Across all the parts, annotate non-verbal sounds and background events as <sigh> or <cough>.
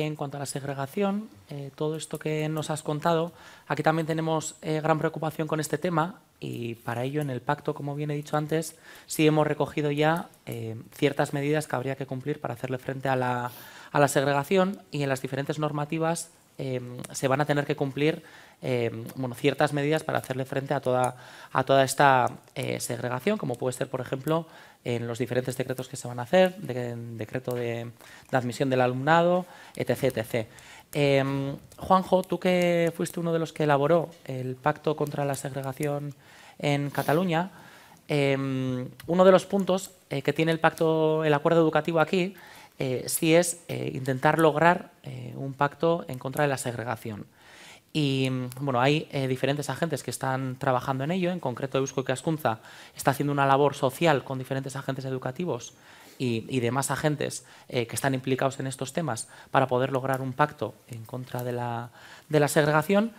en cuanto a la segregación, eh, todo esto que nos has contado, aquí también tenemos eh, gran preocupación con este tema y para ello en el pacto, como bien he dicho antes, sí hemos recogido ya eh, ciertas medidas que habría que cumplir para hacerle frente a la, a la segregación y en las diferentes normativas Em, se van a tener que cumplir em, ciertas medidas para hacerle frente a toda, esta eh, segregación, como puede ser, por ejemplo, en los diferentes decretos que se van a hacer, de, decreto de, admisión del alumnado, etc. Em, Juanjo, tú que fuiste uno de los que elaboró el Pacto contra la Segregación en Cataluña, uno de los puntos eh, que tiene el pacto, el acuerdo educativo aquí, eh, sí es eh, intentar lograr eh, un pacto en contra de la segregación. Y mm, bueno, hay eh, diferentes agentes que están trabajando en ello, en concreto Eusko Cascunza está haciendo una labor social con diferentes agentes educativos y, demás agentes que están implicados en estos temas para poder lograr un pacto en contra de la, segregación.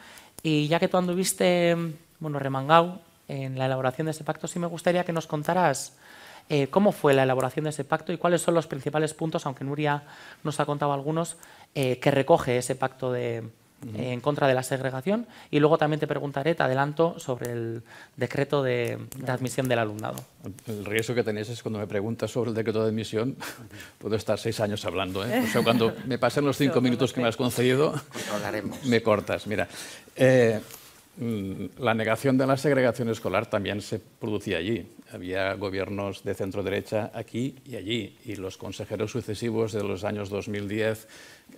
Y ya que tú anduviste, mm, bueno, remangau en la elaboración de ese pacto, sí me gustaría que nos contaras eh, ¿Cómo fue la elaboración de ese pacto y cuáles son los principales puntos, aunque Nuria nos ha contado algunos, eh, que recoge ese pacto eh, en contra de la segregación? Y luego también te preguntaré, te adelanto, sobre el decreto de, admisión del alumnado. El riesgo que tenéis es cuando me preguntas sobre el decreto de admisión, puedo estar seis años hablando. cuando me pasen los cinco minutos que me has concedido, me cortas. Mira mm, la negación de la segregación escolar también se producía allí había gobiernos de centro derecha aquí y allí, y los consejeros sucesivos de los años 2010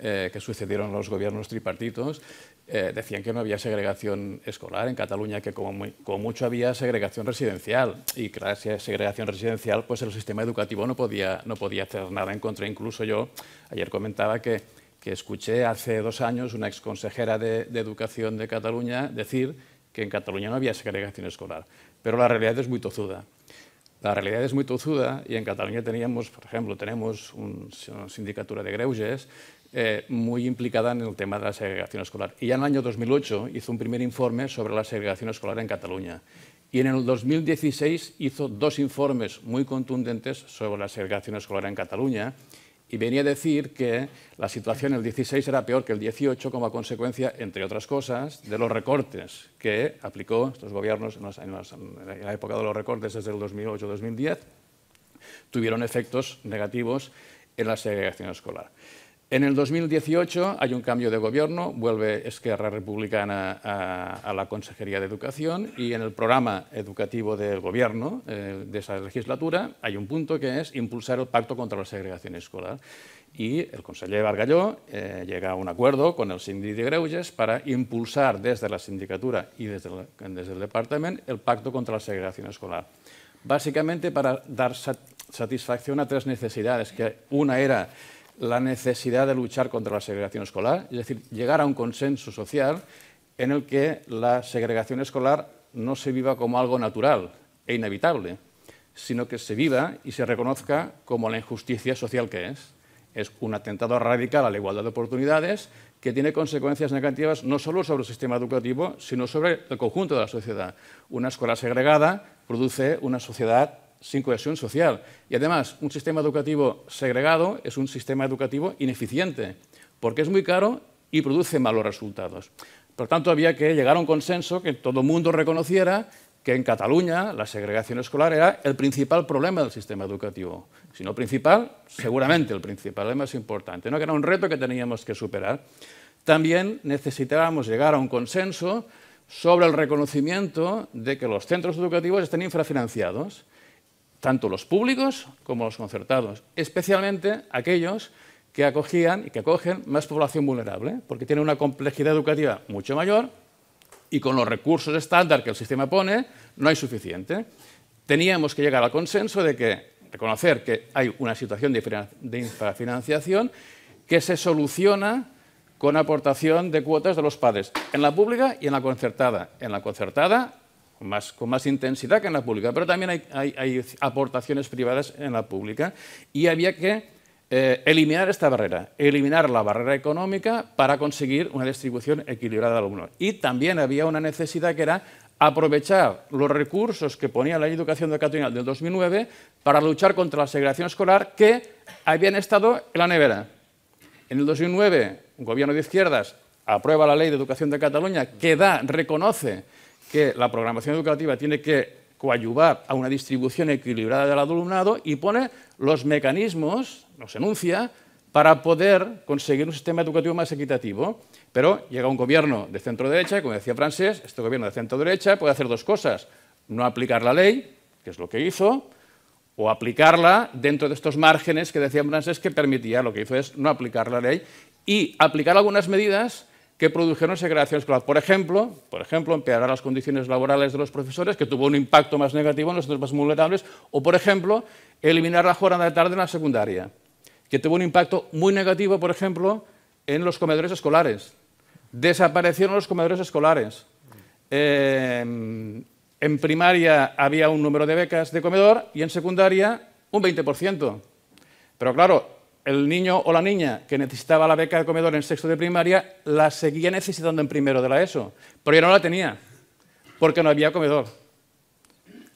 eh, que sucedieron los gobiernos tripartitos eh, decían que no había segregación escolar en Cataluña, que como, mucho había segregación residencial, y gracias a segregación residencial pues el sistema educativo no podía, no podía hacer nada en contra. Incluso yo ayer comentaba que, que escuché hace dos años una exconsejera de, de Educación de Cataluña decir que en Cataluña no había segregación escolar. Pero la realidad es muy tozuda. La realitat és molt tozuda i en Catalunya teníem, per exemple, tenim un, una sindicatura de greuges eh, muy implicada en el tema de la segregación escolar. Y ya en el año 2008 hizo un primer informe sobre la segregación escolar en Cataluña. Y en el 2016 hizo dos informes muy contundentes sobre la segregación escolar en Cataluña y venía a decir que la situación en el 16 era peor que el 18 como consecuencia, entre otras cosas, de los recortes que aplicó estos gobiernos en, la época de los recortes desde el 2008-2010, tuvieron efectos negativos en la segregación escolar. En el 2018 hay un cambio de gobierno, vuelve Esquerra Republicana a, la Consejería de Educación y en el programa educativo del gobierno eh, de esa legislatura hay un punto que es impulsar el pacto contra la segregación escolar. Y el Consejero Bargalló eh, llega a un acuerdo con el sindicato de Greuges para impulsar desde la sindicatura y desde, el departamento el pacto contra la segregación escolar. Básicamente para dar satisfacción a tres necesidades, que una era la necesidad de luchar contra la segregación escolar, es decir, llegar a un consenso social en el que la segregación escolar no se viva como algo natural e inevitable, sino que se viva y se reconozca como la injusticia social que es. Es un atentado radical a la igualdad de oportunidades que tiene consecuencias negativas no solo sobre el sistema educativo, sino sobre el conjunto de la sociedad. Una escuela segregada produce una sociedad sin cohesión social. Y además, un sistema educativo segregado es un sistema educativo ineficiente, porque es muy caro y produce malos resultados. Por tanto, había que llegar a un consenso que todo el mundo reconociera que en Cataluña la segregación escolar era el principal problema del sistema educativo. Si no principal, seguramente el principal, el más importante, ¿no? era un reto que teníamos que superar. También necesitábamos llegar a un consenso sobre el reconocimiento de que los centros educativos están infrafinanciados tanto los públicos como los concertados, especialmente aquellos que acogían y que acogen más población vulnerable, porque tiene una complejidad educativa mucho mayor y con los recursos estándar que el sistema pone no hay suficiente. Teníamos que llegar al consenso de que reconocer que hay una situación de infrafinanciación que se soluciona con aportación de cuotas de los padres en la pública y en la concertada. En la concertada con más, con más intensidad que en la pública, pero también hay, hay, aportaciones privadas en la pública y había que eh, eliminar esta barrera, eliminar la barrera económica para conseguir una distribución equilibrada de alumnos. Y también había una necesidad que era aprovechar los recursos que ponía la educación de Cataluña del 2009 para luchar contra la segregación escolar que habían estado en la nevera. En el 2009, un gobierno de izquierdas aprueba la ley de educación de Cataluña que da, reconoce que la programación educativa tiene que coadyuvar a una distribución equilibrada del alumnado y pone los mecanismos, nos enuncia, para poder conseguir un sistema educativo más equitativo. Pero llega un gobierno de centro derecha, como decía Francés, este gobierno de centro derecha puede hacer dos cosas, no aplicar la ley, que es lo que hizo, o aplicarla dentro de estos márgenes que decía Francés que permitía, lo que hizo es no aplicar la ley y aplicar algunas medidas que produjeron segregación escolar. Por ejemplo, por ejemplo, empeorar las condiciones laborales de los profesores, que tuvo un impacto más negativo en los más vulnerables, o por ejemplo, eliminar la jornada de tarde en la secundaria, que tuvo un impacto muy negativo, por ejemplo, en los comedores escolares. Desaparecieron los comedores escolares. Em, en primaria había un número de becas de comedor y en secundaria un 20%. Pero claro, el niño o la niña que necesitaba la beca de comedor en sexto de primaria la seguía necesitando en primero de la ESO, pero ya no la tenía, porque no había comedor.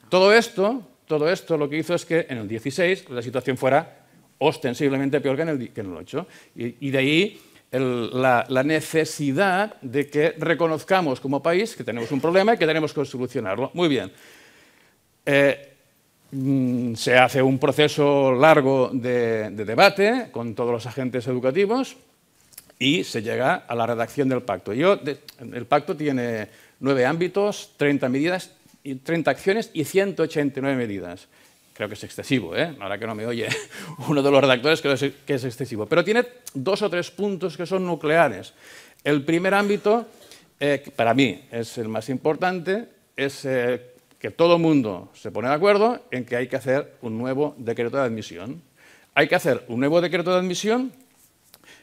Todo esto, todo esto lo que hizo es que en el 16 la situación fuera ostensiblemente peor que en el, 8. Y, de ahí la, necesidad de que reconozcamos como país que tenemos un problema y que tenemos que solucionarlo. Muy bien. Eh, Mm, se hace un proceso largo de, debate con todos los agentes educativos y se llega a la redacción del pacto. Yo, el pacto tiene nueve ámbitos, 30 medidas, 30 acciones y 189 medidas. Creo que es excesivo, ¿eh? ahora que no me oye <laughs> uno de los redactores creo que es excesivo. Pero tiene dos o tres puntos que son nucleares. El primer ámbito, eh, para mí, es el más importante, es eh, que todo el mundo se pone de acuerdo en que hay que hacer un nuevo decreto de admisión. Hay que hacer un nuevo decreto de admisión,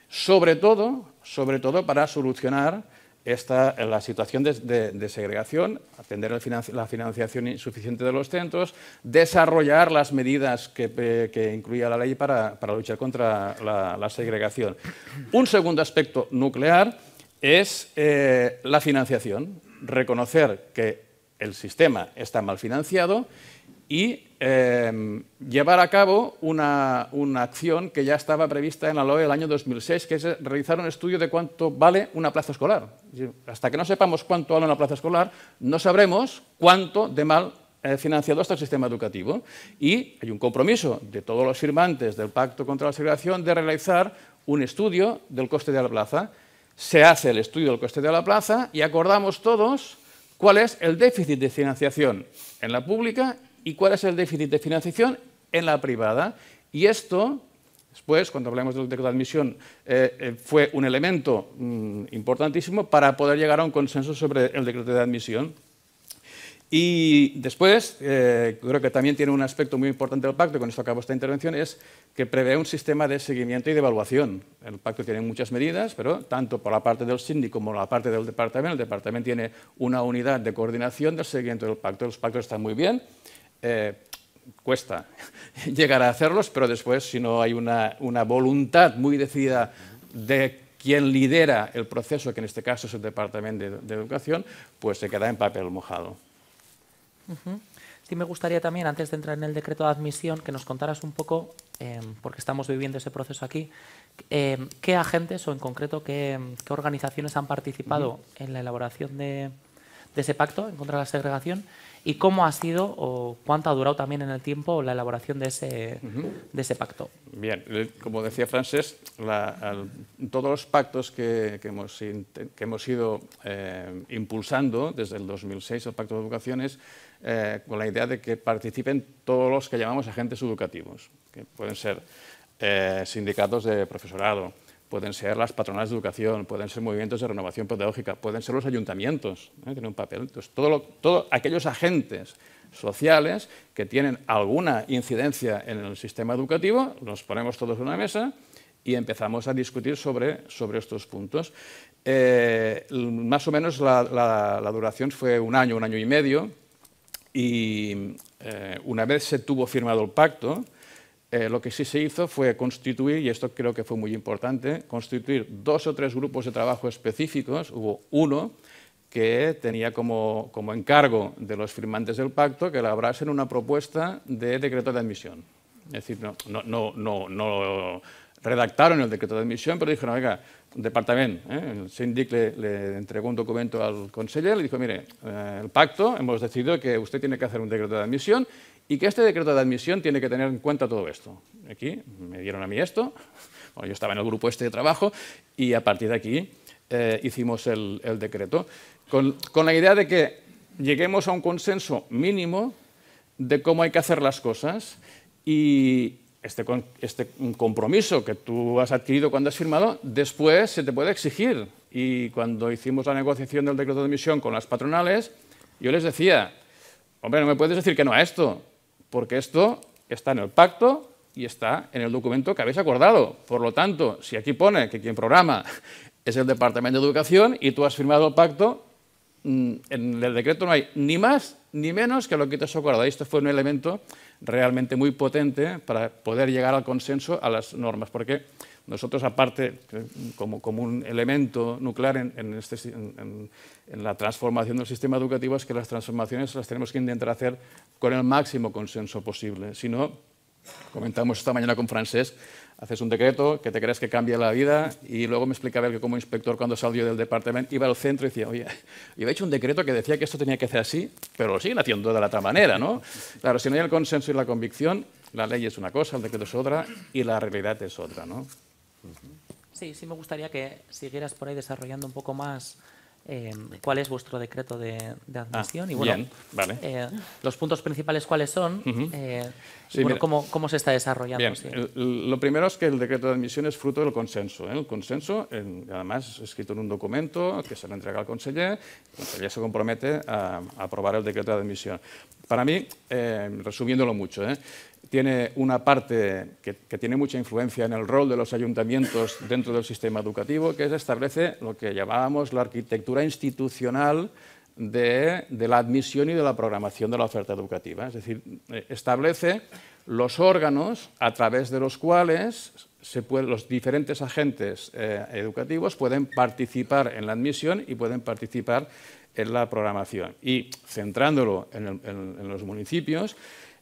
sobre todo, sobre todo para solucionar esta, la situación de, segregación, atender la financiación insuficiente de los centros, desarrollar las medidas que, eh, incluía la ley para, luchar contra la, segregación. Un segundo aspecto nuclear es eh, la financiación, reconocer que el sistema está mal financiado y em, llevar a cabo una, acción que ya estaba prevista en la LOE del año 2006, que es realizar un estudio de cuánto vale una plaza escolar. Hasta que no sepamos cuánto vale una plaza escolar, no sabremos cuánto de mal eh, financiado está el sistema educativo. Y hay un compromiso de todos los firmantes del Pacto contra la Segregación de realizar un estudio del coste de la plaza. Se hace el estudio del coste de la plaza y acordamos todos cuál es el déficit de financiación en la pública y cuál es el déficit de financiación en la privada. Y esto, después, cuando hablamos del decreto de admisión, eh, eh, fue un elemento mm, importantísimo para poder llegar a un consenso sobre el decreto de admisión. Y después, eh, creo que también tiene un aspecto muy importante del pacto, y con esto acabo esta intervención, es que prevé un sistema de seguimiento y de evaluación. El pacto tiene muchas medidas, pero tanto por la parte del síndico como por la parte del departamento, el departamento tiene una unidad de coordinación del seguimiento del pacto. Los pactos están muy bien, eh, cuesta <laughs> llegar a hacerlos, pero después, si no hay una, voluntad muy decidida de quien lidera el proceso, que en este caso es el Departamento de Educación, pues se queda en papel mojado. Sí, me gustaría también, antes de entrar en el decreto de admisión, que nos contaras un poco, em, porque estamos viviendo ese proceso aquí, em, qué agentes o en concreto qué, em, organizaciones han participado en la elaboración de, ese pacto en contra de la segregación y cómo ha sido o cuánto ha durado también en el tiempo la elaboración de ese, de ese pacto. Bien, eh, como decía Francés, todos los pactos que, hemos, ido eh, impulsando desde el 2006, el Pacto de educaciones eh, con la idea de que participen todos los que llamamos agentes educativos, que pueden ser eh, sindicatos de profesorado, pueden ser las patronales de educación, pueden ser movimientos de renovación pedagógica, pueden ser los ayuntamientos, ¿eh? tienen un papel. Entonces, todos aquellos agentes sociales que tienen alguna incidencia en el sistema educativo, los ponemos todos en una mesa y empezamos a discutir sobre, estos puntos. más o menos la duración fue un año, un año y medio, y eh, una vez se tuvo firmado el pacto, eh, lo que sí se hizo fue constituir, y esto creo que fue muy importante, constituir dos o tres grupos de trabajo específicos. Hubo uno que tenía como, como encargo de los firmantes del pacto que elaborasen una propuesta de decreto de admisión. Es decir, no, no, no, no, redactaron el decreto de admisión, pero dijeron, oiga, un departamento, ¿eh?". el sindic le, entregó un documento al conseller, le dijo, mire, eh, el pacto, hemos decidido que usted tiene que hacer un decreto de admisión y que este decreto de admisión tiene que tener en cuenta todo esto. Aquí me dieron a mí esto, yo estaba en el grupo este de trabajo y a partir de aquí eh, hicimos el, decreto, con, con la idea de que lleguemos a un consenso mínimo de cómo hay que hacer las cosas y, este, este compromiso que tú has adquirido cuando has firmado, después se te puede exigir. Y cuando hicimos la negociación del decreto de emisión con las patronales, yo les decía, hombre, no me puedes decir que no a esto, porque esto está en el pacto y está en el documento que habéis acordado. Por lo tanto, si aquí pone que quien programa <laughs> es el Departamento de Educación y tú has firmado el pacto, Mm, en el decreto no hay ni más ni menos que lo que te has acordado. Esto fue un elemento realmente muy potente para poder llegar al consenso a las normas, porque nosotros, aparte, como, un elemento nuclear este en, en, la transformación del sistema educativo, es que las transformaciones las tenemos que intentar hacer con el máximo consenso posible. Si comentamos esta mañana con Francesc, haces un decreto que te crees que cambia la vida y luego me explicaba él que como inspector cuando salió del departamento iba al centro y decía, oye, yo había hecho un decreto que decía que esto tenía que hacer así, pero lo siguen haciendo de la otra manera, ¿no? Claro, si no hay el consenso y la convicción, la ley es una cosa, el decreto es otra y la realidad es otra, ¿no? Sí, sí me gustaría que siguieras por ahí desarrollando un poco más Em, cuál es vuestro decreto de, admisión ah, y eh, los puntos principales cuáles son eh, cómo, se está desarrollando. lo primero es que el decreto de admisión es fruto del consenso. ¿eh? El consenso, además, escrito en un documento que se le entrega al conseller, el conseller se compromete a aprobar el decreto de admisión. Para mí, eh, resumiéndolo mucho, ¿eh? tiene una parte que, tiene mucha influencia en el rol de los ayuntamientos dentro del sistema educativo, que es establece lo que llamábamos la arquitectura institucional de, la admisión y de la programación de la oferta educativa. Es decir, eh, establece los órganos a través de los cuales los diferentes agentes educativos pueden participar en la admisión y pueden participar en la programación. Y centrándolo en, los municipios,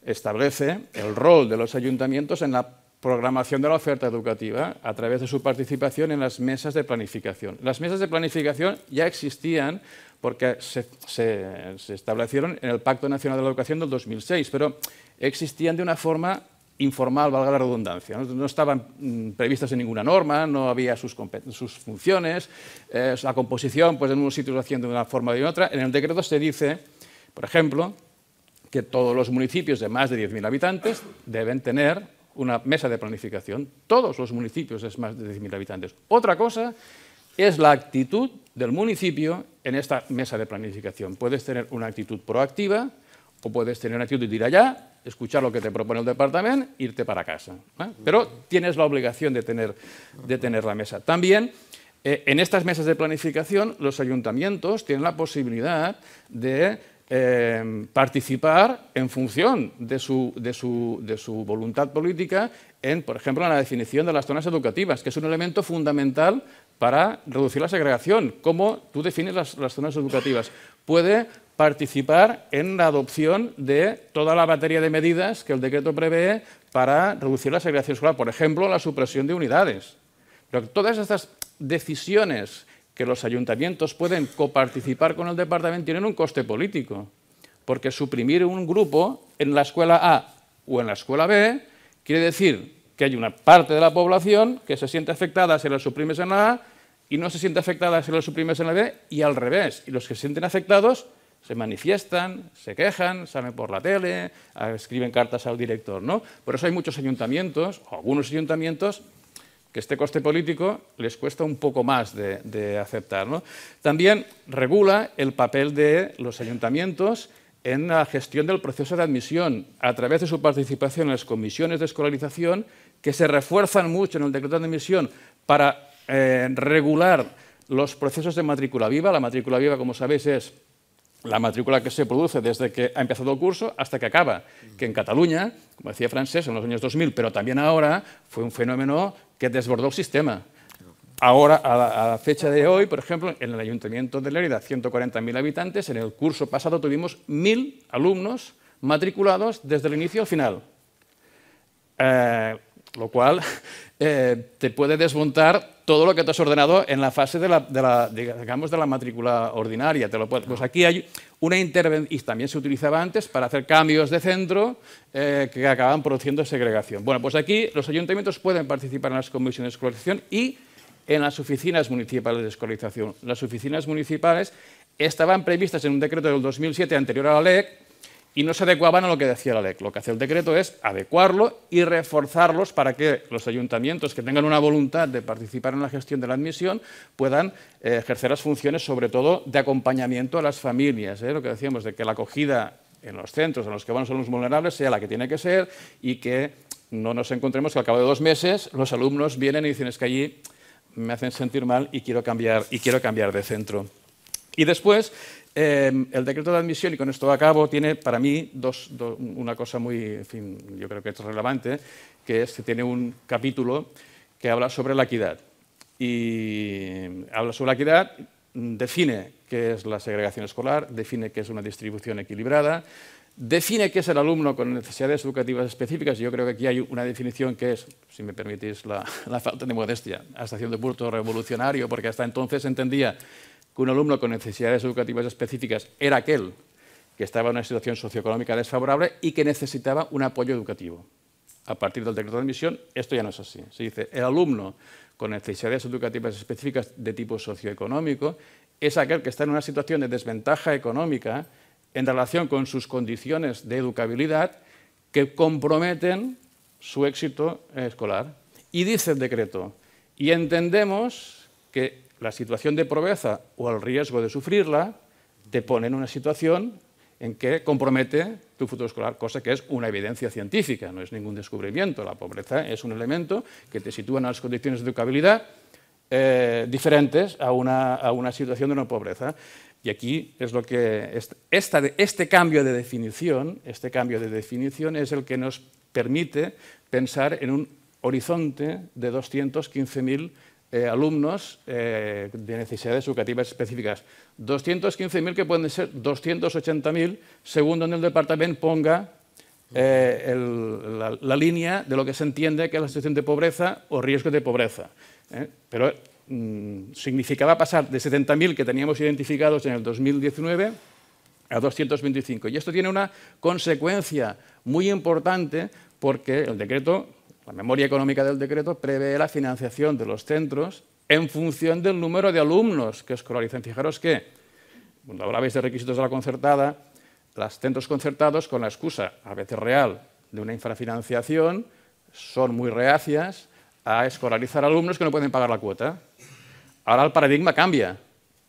establece el rol de los ayuntamientos en la programación de la oferta educativa a través de su participación en las mesas de planificación. Las mesas de planificación ya existían porque se, se establecieron en el Pacto Nacional de la Educación del 2006, pero existían de una forma informal, valga la redundancia. No, estaban mm, previstas en ninguna norma, no había sus, funciones, eh, la composición, pues en unos sitios lo de una forma o de otra. En el decreto se dice, por ejemplo, que todos los municipios de más de 10.000 habitantes deben tener una mesa de planificación. Todos los municipios es más de 10.000 habitantes. Otra cosa es la actitud del municipio en esta mesa de planificación. Puedes tener una actitud proactiva o puedes tener una actitud de ir allá escuchar lo que te propone el departamento, irte para casa. ¿eh? Pero tienes la obligación de tener, de tener la mesa. También eh, en estas mesas de planificación los ayuntamientos tienen la posibilidad de eh, participar en función de su, de, su, de su, voluntad política por ejemplo, en la definición de las zonas educativas, que es un elemento fundamental para reducir la segregación, cómo tú defines las, zonas educativas. Puede participar en la adopción de toda la batería de medidas que el decreto prevé para reducir la segregación escolar, por ejemplo, la supresión de unidades. Pero todas estas decisiones que los ayuntamientos pueden coparticipar con el departamento tienen un coste político, porque suprimir un grupo en la escuela A o en la escuela B quiere decir que hay una parte de la población que se siente afectada si la suprimes en la A y no se siente afectada si la suprimes en la B y al revés. Y los que se sienten afectados se manifiestan, se quejan, salen por la tele, escriben cartas al director. ¿no? Por eso hay muchos ayuntamientos, o algunos ayuntamientos, que este coste político les cuesta un poco más de, aceptar. También regula el papel de los ayuntamientos en la gestión del proceso de admisión a través de su participación en las comisiones de escolarización que se refuerzan mucho en el decreto de emisión para eh, regular los procesos de matrícula viva. La matrícula viva, como sabéis, es la matrícula que se produce desde que ha empezado el curso hasta que acaba, que en Cataluña, como decía Francés, en los años 2000, pero también ahora, fue un fenómeno que desbordó el sistema. Ahora, a la, a fecha de hoy, por ejemplo, en el Ayuntamiento de Lérida, 140.000 habitantes, en el curso pasado tuvimos 1.000 alumnos matriculados desde el inicio al final. Eh, lo cual <laughs> eh, te puede desmontar todo lo que te has ordenado en la fase de la, digamos, de la matrícula ordinaria. pues aquí hay una intervención, y también se utilizaba antes para hacer cambios de centro eh, que acaban produciendo segregación. Bueno, pues aquí los ayuntamientos pueden participar en las comisiones de escolarización y en las oficinas municipales de escolarización. Las oficinas municipales estaban previstas en un decreto del 2007 anterior a la ley, y no se adecuaban a lo que decía la ley. Lo que hace el decreto es adecuarlo y reforzarlos para que los ayuntamientos que tengan una voluntad de participar en la gestión de la admisión puedan eh, ejercer las funciones, sobre todo, de acompañamiento a las familias. ¿eh? Lo que decíamos, de que la acogida en los centros en los que van los alumnos vulnerables sea la que tiene que ser y que no nos encontremos que al cabo de dos meses los alumnos vienen y dicen es que allí me hacen sentir mal y quiero cambiar, y quiero cambiar de centro. Y después Em, el decreto de admisión, y con esto acabo, tiene para mí una cosa muy, en fin, yo creo que es relevante, que es que tiene un capítulo que habla sobre la equidad. Y habla sobre la equidad, define qué es la segregación escolar, define qué es una distribución equilibrada, define qué es el alumno con necesidades educativas específicas. y Yo creo que aquí hay una definición que es, si me permitís la, <laughs> falta de modestia, hasta haciendo punto revolucionario, porque hasta entonces entendía que un alumno con necesidades educativas específicas era aquel que estaba en una situación socioeconómica desfavorable y que necesitaba un apoyo educativo. A partir del decreto de admisión, esto ya no es así. Se dice, el alumno con necesidades educativas específicas de tipo socioeconómico es aquel que está en una situación de desventaja económica en relación con sus condiciones de educabilidad que comprometen su éxito escolar. Y dice el decreto, y entendemos que la situación de pobreza o el riesgo de sufrirla te pone en una situación en que compromete tu futuro escolar, cosa que es una evidencia científica, no es ningún descubrimiento. La pobreza es un elemento que te sitúa en unas condiciones de educabilidad eh, diferentes a una, situación de no pobreza. Y aquí es lo que esta, este cambio de definición, este cambio de definición es el que nos permite pensar en un horizonte de 215.000 eh, alumnos eh, de necesidades educativas específicas. 215.000 que pueden ser 280.000 según donde el departamento ponga eh, la, línea de lo que se entiende que es la situación de pobreza o riesgo de pobreza. Pero mm, significaba pasar de 70.000 que teníamos identificados en el 2019 a 225. Y esto tiene una consecuencia muy importante porque el decreto la memoria económica del decreto prevé la financiación de los centros en función del número de alumnos que escolarizan. Fijaros que, cuando hablabais de requisitos de la concertada, los centros concertados, con la excusa, a veces real, de una infrafinanciación, son muy reacias a escolarizar alumnos que no pueden pagar la cuota. Ahora el paradigma cambia.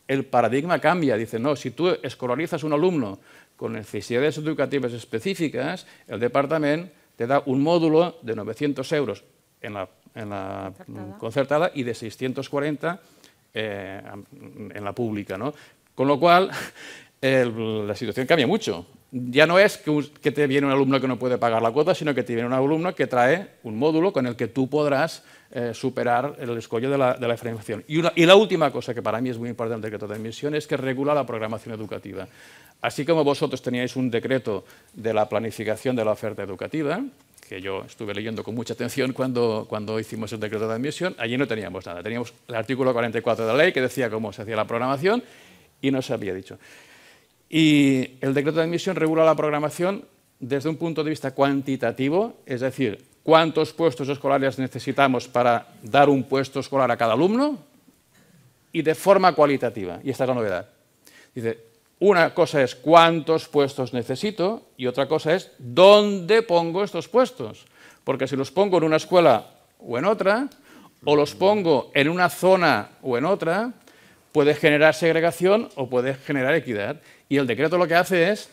El paradigma cambia. Dice, no, si tú escolarizas un alumno con necesidades educativas específicas, el departamento te da un módulo de 900 euros en la, concertada. y de 640 eh, en la pública. ¿no? Con lo cual, <laughs> la situación cambia mucho ya no es que, te viene un alumno que no puede pagar la cuota, sino que te viene un alumno que trae un módulo con el que tú podrás eh, superar el escollo de la, de Y, la última cosa que para mí es muy importante el decreto de admisión es que regula la programación educativa. Así como vosotros teníais un decreto de la planificación de la oferta educativa, que yo estuve leyendo con mucha atención cuando, cuando hicimos el decreto de admisión, allí no teníamos nada. Teníamos el artículo 44 de la ley que decía cómo se hacía la programación y no se había dicho. Y el decreto de admisión regula la programación desde un punto de vista cuantitativo, es decir, cuántos puestos escolares necesitamos para dar un puesto escolar a cada alumno, y de forma cualitativa, y esta es la novedad. Dice, una cosa es cuántos puestos necesito y otra cosa es dónde pongo estos puestos. Porque si los pongo en una escuela o en otra, o los pongo en una zona o en otra, puedes generar segregación o puedes generar equidad. Y el decreto lo que hace es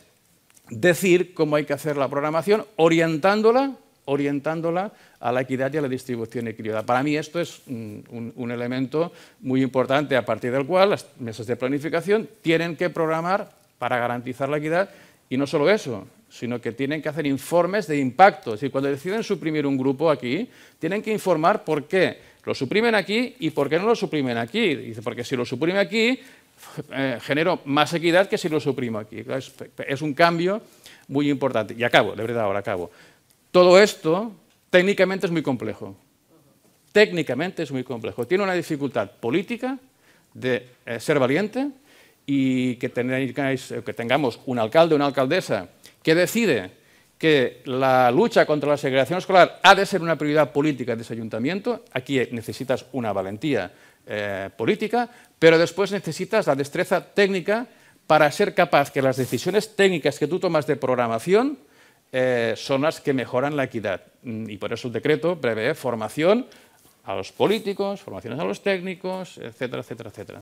decir cómo hay que hacer la programación, orientándola, orientándola a la equidad y a la distribución equidad. Para mí esto es un, elemento muy importante a partir del cual las mesas de planificación tienen que programar para garantizar la equidad y no solo eso, sino que tienen que hacer informes de impacto. Es decir, cuando deciden suprimir un grupo aquí, tienen que informar por qué lo suprimen aquí y ¿por qué no lo suprimen aquí? Dice, porque si lo suprime aquí, eh, genero más equidad que si lo suprimo aquí. Es, un cambio muy importante. Y acabo, de verdad, ahora acabo. Todo esto técnicamente es muy complejo. Técnicamente es muy complejo. Tiene una dificultad política de eh, ser valiente y que, eh, que tengamos un alcalde o una alcaldesa que decide que la lucha contra la segregación escolar ha de ser una prioridad política de ese ayuntamiento. Aquí necesitas una valentía eh, política, pero después necesitas la destreza técnica para ser capaz que las decisiones técnicas que tú tomas de programación eh, son las que mejoran la equidad. Mm, y por eso el decreto prevé formación a los políticos, formaciones a los técnicos, etcétera, etcétera, etcétera.